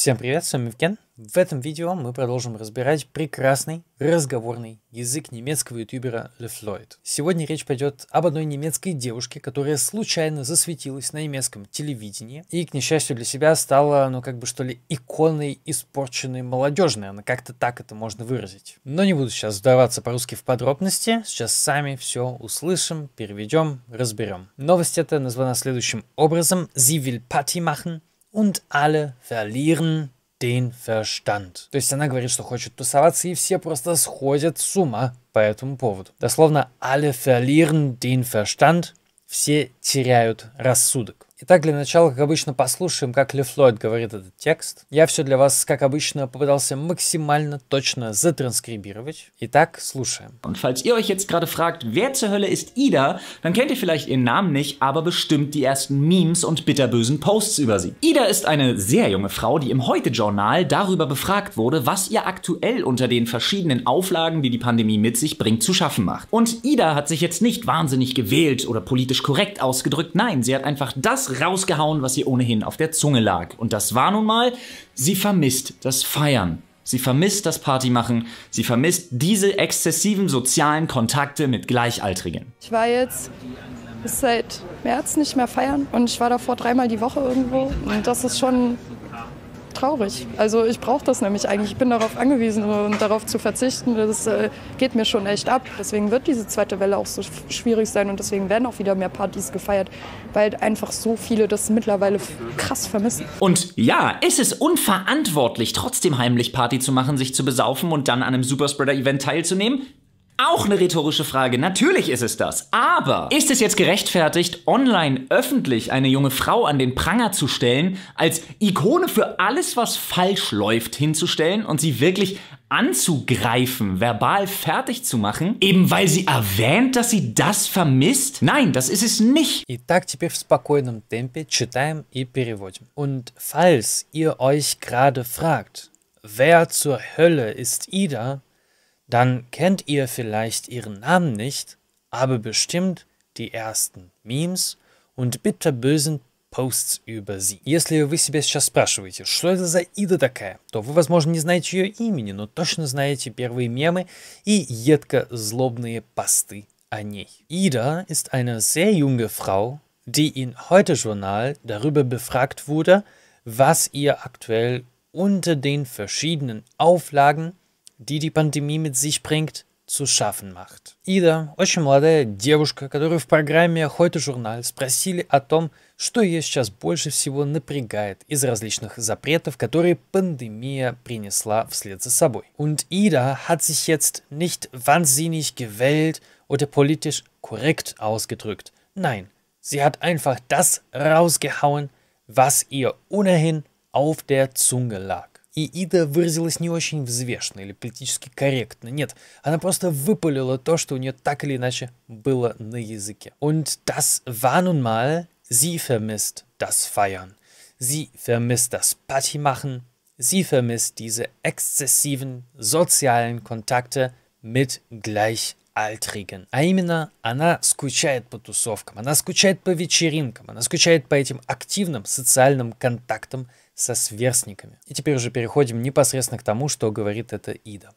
Всем привет, с вами Евген. В этом видео мы продолжим разбирать прекрасный разговорный язык немецкого ютубера LeFloid. Сегодня речь пойдет об одной немецкой девушке, которая случайно засветилась на немецком телевидении и, к несчастью для себя, стала, ну как бы что ли, иконой испорченной молодежной. Она как-то так это можно выразить. Но не буду сейчас вдаваться по-русски в подробности. Сейчас сами все услышим, переведем, разберем. Новость эта названа следующим образом. Sie will Party machen, und alle верлирн den Verstand. То есть она говорит, что хочет тусоваться, и все просто сходят с ума по этому поводу. Дословно, alle verlieren den Verstand, все теряют рассудок. Итак, для начала, как обычно, послушаем, как Ли Флойд говорит этот текст. Я все для вас, как обычно, попытался максимально точно затранскрибировать. Итак, слушаем. Und falls ihr euch jetzt gerade fragt, wer zur Hölle ist Ida, dann kennt ihr vielleicht ihren Namen nicht, aber bestimmt die ersten Memes und bitterbösen Posts über sie. Ida ist eine sehr junge Frau, die im Heute-Journal darüber befragt wurde, was ihr aktuell unter den verschiedenen Auflagen, die die Pandemie mit sich bringt, zu schaffen macht. Und Ida hat sich jetzt nicht wahnsinnig gewählt oder politisch korrekt ausgedrückt, nein, sie hat einfach das rausgehauen, was ihr ohnehin auf der Zunge lag. Und das war nun mal, sie vermisst das Feiern. Sie vermisst das Partymachen. Sie vermisst diese exzessiven sozialen Kontakte mit Gleichaltrigen. Ich war jetzt bis seit März nicht mehr feiern und ich war davor dreimal die Woche irgendwo. Und das ist schon traurig. Also ich brauche das nämlich eigentlich. Ich bin darauf angewiesen und darauf zu verzichten, das äh, geht mir schon echt ab. Deswegen wird diese zweite Welle auch so schwierig sein und deswegen werden auch wieder mehr Partys gefeiert, weil einfach so viele das mittlerweile krass vermissen. Und ja, es unverantwortlich, trotzdem heimlich Party zu machen, sich zu besaufen und dann an einem Superspreader-Event teilzunehmen. Auch eine rhetorische Frage, natürlich ist es das. Aber ist es jetzt gerechtfertigt, online öffentlich eine junge Frau an den Pranger zu stellen, als Ikone für alles, was falsch läuft, hinzustellen und sie wirklich anzugreifen, verbal fertig zu machen, eben weil sie erwähnt, dass sie das vermisst? Nein, das ist es nicht. Und falls ihr euch gerade fragt, wer zur Hölle ist Ida, dann kennt ihr vielleicht ihren Namen nicht, aber bestimmt die ersten Memes und bitterbösen Posts über sie. Если вы себя сейчас спрашиваете, что это за Ида такая, то вы, возможно, не знаете ее имени, но точно знаете первые мемы и едко-злобные посты о ней. Ida ist eine sehr junge Frau, die in Heute Journal darüber befragt wurde, was ihr aktuell unter den verschiedenen Auflagen die die Pandemie mit sich bringt, zu schaffen macht. Ида, очень молодая девушка, которую в программе «Heute журнал» спросили о том, что ее сейчас больше всего напрягает из различных запретов, которые пандемия принесла вслед за собой. Und Ida hat sich jetzt nicht wahnsinnig gewählt oder politisch korrekt ausgedrückt. Nein, sie hat einfach das rausgehauen, was ihr ohnehin auf der Zunge lag. И Ида выразилась не очень взвешенно или политически корректно. Нет, она просто выпалила то, что у нее так или иначе было на языке. Und das war nun mal, sie vermisst das Feiern. Sie vermisst das party machen Sie vermisst diese exzessiven sozialen Kontakte mit gleichaltrigen А именно, она скучает по тусовкам, она скучает по вечеринкам, она скучает по этим активным социальным контактам со сверстниками. И теперь уже переходим непосредственно к тому, что говорит эта Ида.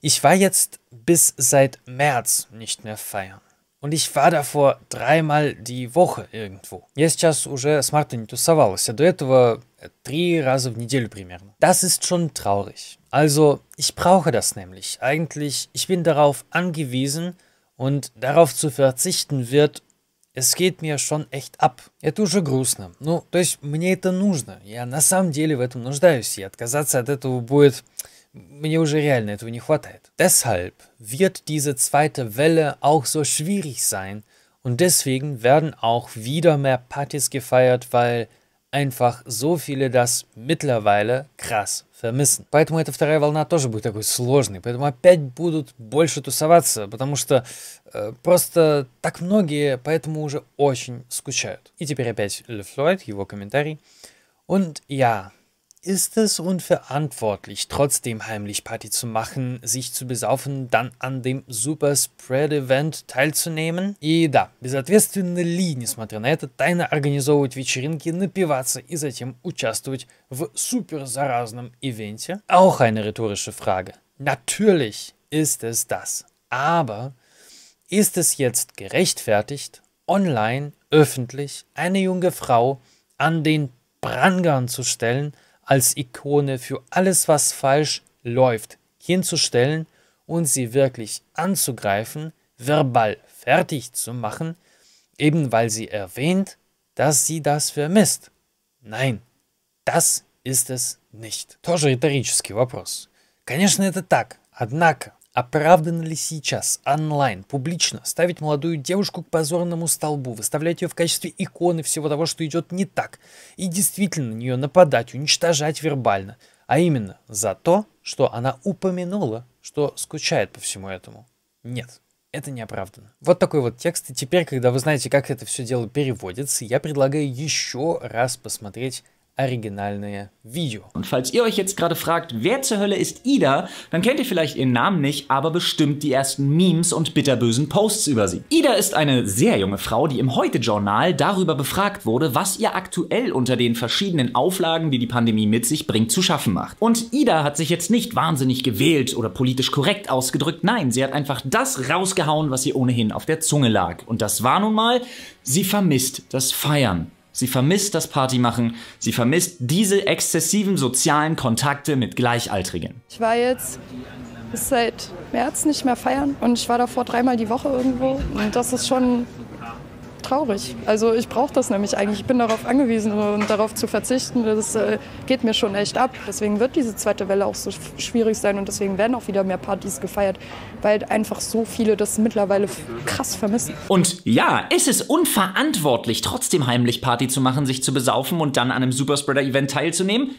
Ich war jetzt bis seit März nicht mehr feiern. Und ich war davor dreimal die Woche irgendwo. Я сейчас уже с марта не тусовалась, а до этого три раза в неделю примерно. Das ist schon traurig. Also, ich brauche das nämlich. Eigentlich, ich bin darauf angewiesen und darauf zu verzichten wird es geht mir schon echt ап. Это уже грустно. Ну, то есть мне это нужно. Я на самом деле в этом нуждаюсь, и отказаться от этого будет... Mir уже реально этого не хватает. Deshalb wird diese zweite Welle auch so schwierig sein und deswegen werden auch wieder mehr Partys gefeiert, weil einfach so viele das mittlerweile krass vermissen. Поэтому эта вторая волна тоже будет такой сложной. Поэтому опять будут больше тусоваться, потому что э, просто так многие поэтому уже очень скучают. И теперь опять Ле Флойд, его комментарий. Und ja, ist es unverantwortlich, trotzdem heimlich Party zu machen, sich zu besaufen, dann an dem Super Spread Event teilzunehmen? И да, безответственны ли, несмотря на это, тайно организовывать вечеринки, напиваться и затем участвовать в супер заразном ивенте? Auch eine rhetorische Frage. Natürlich ist es das. Aber ist es jetzt gerechtfertigt, online, öffentlich, eine junge Frau an den Prangern zu stellen – als Ikone für alles, was falsch läuft, hinzustellen und sie wirklich anzugreifen, verbal fertig zu machen, eben weil sie erwähnt, dass sie das vermisst. Nein, das ist es nicht. Тоже риторический вопрос. Конечно, это так. Однако, Оправдано ли сейчас, онлайн, публично, ставить молодую девушку к позорному столбу, выставлять ее в качестве иконы всего того, что идет не так, и действительно на нее нападать, уничтожать вербально, а именно за то, что она упомянула, что скучает по всему этому? Нет, это не оправдано. Вот такой вот текст, и теперь, когда вы знаете, как это все дело переводится, я предлагаю еще раз посмотреть originalne Video. Und falls ihr euch jetzt gerade fragt, wer zur Hölle ist Ida, dann kennt ihr vielleicht ihren Namen nicht, aber bestimmt die ersten Memes und bitterbösen Posts über sie. Ida ist eine sehr junge Frau, die im Heute-Journal darüber befragt wurde, was ihr aktuell unter den verschiedenen Auflagen, die die Pandemie mit sich bringt, zu schaffen macht. Und Ida hat sich jetzt nicht wahnsinnig gewählt oder politisch korrekt ausgedrückt, nein, sie hat einfach das rausgehauen, was ihr ohnehin auf der Zunge lag. Und das war nun mal, sie vermisst das Feiern. Sie vermisst das Partymachen, sie vermisst diese exzessiven sozialen Kontakte mit Gleichaltrigen. Ich war jetzt seit März nicht mehr feiern und ich war davor dreimal die Woche irgendwo und das ist schon traurig. Also ich brauche das nämlich eigentlich. Ich bin darauf angewiesen und darauf zu verzichten, das äh, geht mir schon echt ab. Deswegen wird diese zweite Welle auch so schwierig sein und deswegen werden auch wieder mehr Partys gefeiert, weil einfach so viele das mittlerweile krass vermissen. Und ja, es ist unverantwortlich, trotzdem heimlich Party zu machen, sich zu besaufen und dann an einem Superspreader-Event teilzunehmen.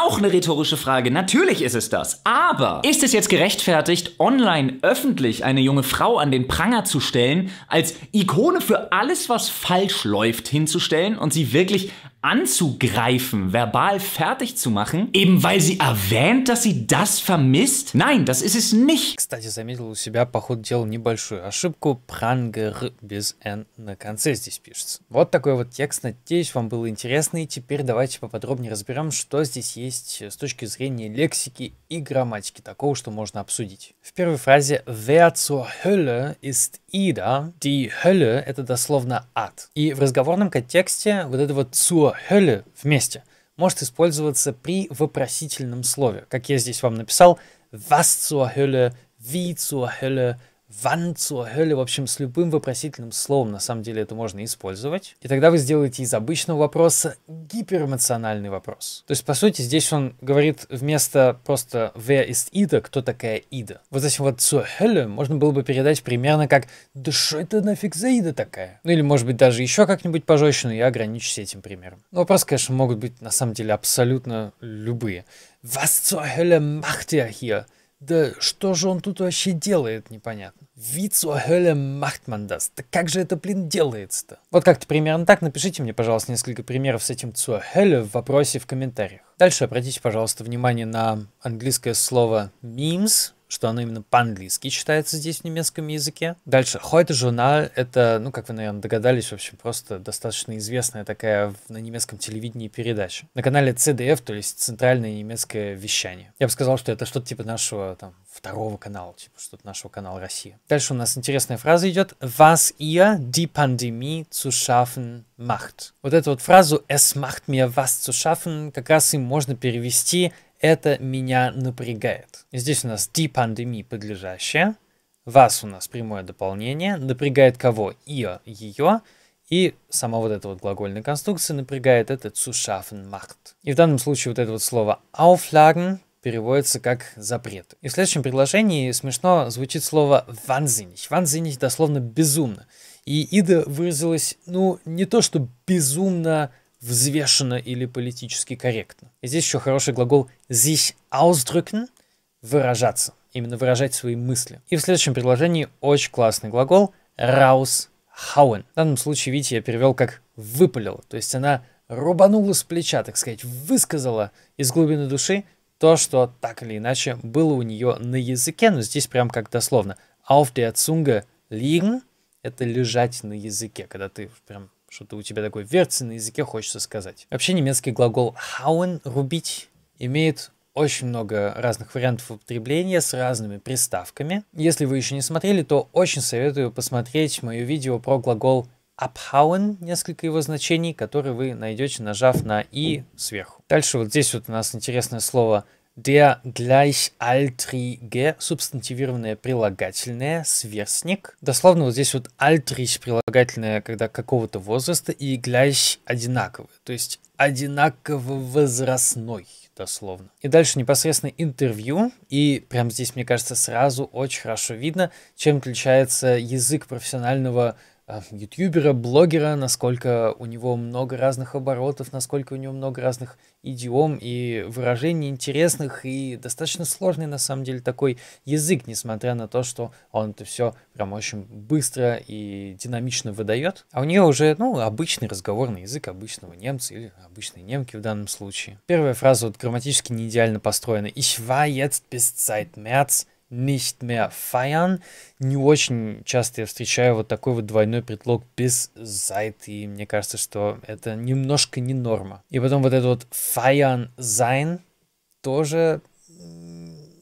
Auch eine rhetorische Frage, natürlich ist es das. Aber ist es jetzt gerechtfertigt, online öffentlich eine junge Frau an den Pranger zu stellen, als Ikone für alles, was falsch läuft, hinzustellen und sie wirklich anzugreifen, verbal fertig zu machen, eben weil sie erwähnt, dass sie das vermisst? Nein, das ist es nicht. Кстати, заметил у себя по ходу дела небольшую ошибку. Прангер без N на конце здесь пишется. Вот такой вот текст. Надеюсь, вам было интересно. И теперь давайте поподробнее разберем, что здесь есть с точки зрения лексики и грамматики такого, что можно обсудить. В первой фразе «Wer zur Hölle ist Ida?» Die Hölle — это дословно ад. И в разговорном контексте вот это вот «zur слово «hölle» вместе может использоваться при вопросительном слове, как я здесь вам написал «was zur Hölle», «wie zur Hölle», Wann zur Hölle, в общем, с любым вопросительным словом, на самом деле, это можно использовать. И тогда вы сделаете из обычного вопроса гиперэмоциональный вопрос. То есть, по сути, здесь он говорит вместо просто where is Ida?» «Кто такая Ида?». Вот этим вот «zur Hölle» можно было бы передать примерно как «Да что это нафиг за Ида такая?». Ну или, может быть, даже еще как-нибудь пожестче, но я ограничусь этим примером. Но вопросы, конечно, могут быть, на самом деле, абсолютно любые. «Was zur Hölle macht ihr hier?» Да что же он тут вообще делает, непонятно. Вид Хеле Махтмандас. Да как же это, блин, делается-то? Вот как-то примерно так. Напишите мне, пожалуйста, несколько примеров с этим Хелле в вопросе в комментариях. Дальше обратите, пожалуйста, внимание на английское слово memes, что оно именно по-английски читается здесь в немецком языке. Дальше, Heute журнал это, ну, как вы, наверное, догадались, в общем, просто достаточно известная такая на немецком телевидении передача. На канале CDF, то есть Центральное немецкое вещание. Я бы сказал, что это что-то типа нашего, там, второго канала, типа что-то нашего канала Россия. Дальше у нас интересная фраза идет «Was ihr die Pandemie zu schaffen macht». Вот эту вот фразу «Es macht mir was zu schaffen» как раз и можно перевести это меня напрягает. Здесь у нас D пандемии подлежащая. Вас у нас прямое дополнение. Напрягает кого? Ее, ее. И сама вот эта вот глагольная конструкция напрягает этот zu schaffen macht. И в данном случае вот это вот слово auflagen переводится как запрет. И в следующем предложении смешно звучит слово «ванзинич». «Ванзинич» дословно «безумно». И Ида выразилась, ну, не то что безумно взвешенно или политически корректно. И здесь еще хороший глагол sich ausdrücken – выражаться, именно выражать свои мысли. И в следующем предложении очень классный глагол raushauen. В данном случае, видите, я перевел как «выпалил», то есть она рубанула с плеча, так сказать, высказала из глубины души то, что так или иначе было у нее на языке, но здесь прям как дословно. Auf der Zunge liegen – это лежать на языке, когда ты прям что-то у тебя такой верцы на языке хочется сказать. Вообще немецкий глагол hauen, рубить, имеет очень много разных вариантов употребления с разными приставками. Если вы еще не смотрели, то очень советую посмотреть мое видео про глагол abhauen, несколько его значений, которые вы найдете, нажав на «и» сверху. Дальше вот здесь вот у нас интересное слово der gleichaltrige субстантивированное прилагательное сверстник. Дословно вот здесь вот altrich прилагательное, когда какого-то возраста, и gleich одинаковый, то есть одинаково возрастной дословно. И дальше непосредственно интервью, и прям здесь, мне кажется, сразу очень хорошо видно, чем отличается язык профессионального а, ютубера, блогера, насколько у него много разных оборотов, насколько у него много разных идиом и выражений интересных, и достаточно сложный на самом деле такой язык, несмотря на то, что он это все прям очень быстро и динамично выдает. А у нее уже, ну, обычный разговорный язык обычного немца или обычной немки в данном случае. Первая фраза вот грамматически не идеально построена. Ich war jetzt bis Zeit März nicht mehr feiern. Не очень часто я встречаю вот такой вот двойной предлог без seid, и мне кажется, что это немножко не норма. И потом вот этот вот feiern sein тоже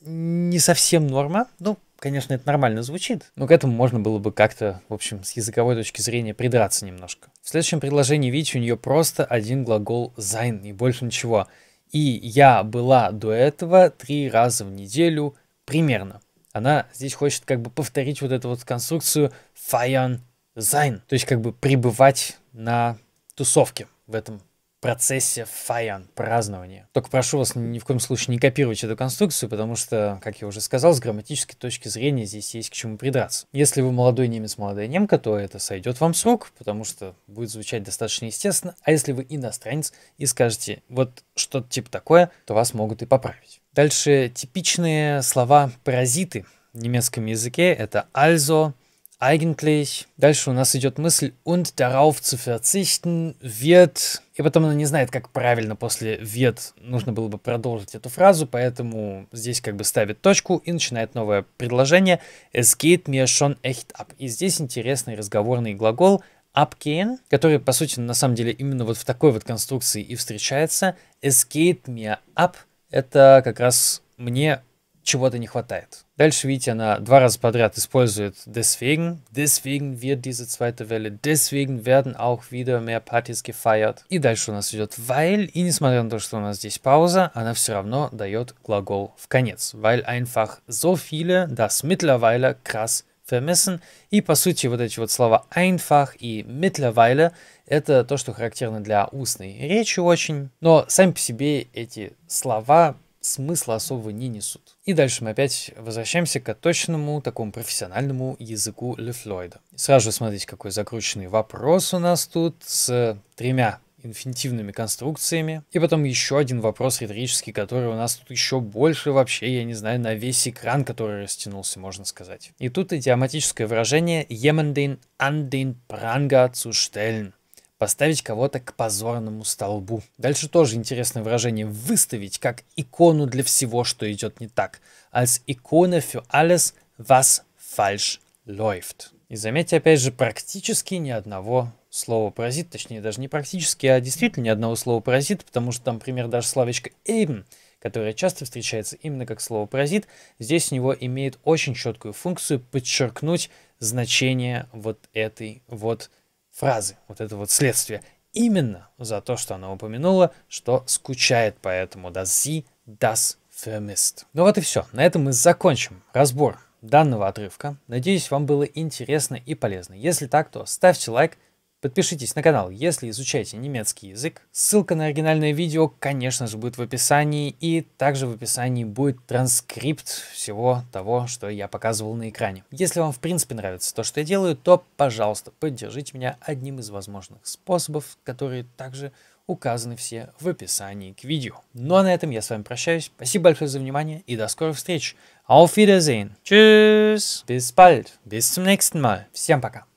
не совсем норма. Ну, конечно, это нормально звучит, но к этому можно было бы как-то, в общем, с языковой точки зрения придраться немножко. В следующем предложении, видите, у нее просто один глагол sein и больше ничего. И я была до этого три раза в неделю примерно. Она здесь хочет как бы повторить вот эту вот конструкцию feiern sein, то есть как бы пребывать на тусовке в этом процессе feiern празднования. Только прошу вас ни в коем случае не копировать эту конструкцию, потому что, как я уже сказал, с грамматической точки зрения здесь есть к чему придраться. Если вы молодой немец, молодая немка, то это сойдет вам с рук, потому что будет звучать достаточно естественно. А если вы иностранец и скажете вот что-то типа такое, то вас могут и поправить. Дальше типичные слова-паразиты в немецком языке. Это also, eigentlich. Дальше у нас идет мысль und darauf zu verzichten wird. И потом она не знает, как правильно после wird нужно было бы продолжить эту фразу, поэтому здесь как бы ставит точку и начинает новое предложение. Es geht mir schon echt ab. И здесь интересный разговорный глагол abgehen, который, по сути, на самом деле именно вот в такой вот конструкции и встречается. Es geht mir ab – это как раз мне чего-то не хватает. Дальше, видите, она два раза подряд использует «deswegen», «deswegen wird diese zweite Welle», «deswegen werden auch wieder mehr Partys gefeiert». И дальше у нас идет «weil», и несмотря на то, что у нас здесь пауза, она все равно дает глагол в конец. «Weil einfach so viele das mittlerweile krass vermissen. И по сути вот эти вот слова «einfach» и «mittlerweile» — это то, что характерно для устной речи очень. Но сами по себе эти слова смысла особого не несут. И дальше мы опять возвращаемся к точному, такому профессиональному языку Лефлойда. Сразу смотрите, какой закрученный вопрос у нас тут с тремя инфинитивными конструкциями. И потом еще один вопрос риторический, который у нас тут еще больше вообще, я не знаю, на весь экран, который растянулся, можно сказать. И тут идиоматическое выражение «jemanden an den Pranger zu stellen» поставить кого-то к позорному столбу. Дальше тоже интересное выражение «выставить» как икону для всего, что идет не так. Als Ikone für alles, was falsch läuft. И заметьте, опять же, практически ни одного слово паразит, точнее даже не практически, а действительно ни одного слова паразит, потому что там, например, даже словечко «эйм», которое часто встречается именно как слово паразит, здесь у него имеет очень четкую функцию подчеркнуть значение вот этой вот фразы, вот это вот следствие. Именно за то, что она упомянула, что скучает поэтому das sie das vermisst. Ну вот и все. На этом мы закончим разбор данного отрывка. Надеюсь, вам было интересно и полезно. Если так, то ставьте лайк, Подпишитесь на канал, если изучаете немецкий язык. Ссылка на оригинальное видео, конечно же, будет в описании. И также в описании будет транскрипт всего того, что я показывал на экране. Если вам, в принципе, нравится то, что я делаю, то, пожалуйста, поддержите меня одним из возможных способов, которые также указаны все в описании к видео. Ну а на этом я с вами прощаюсь. Спасибо большое за внимание и до скорых встреч. Auf Wiedersehen. Tschüss. Bis bald. Bis zum nächsten Mal. Всем пока.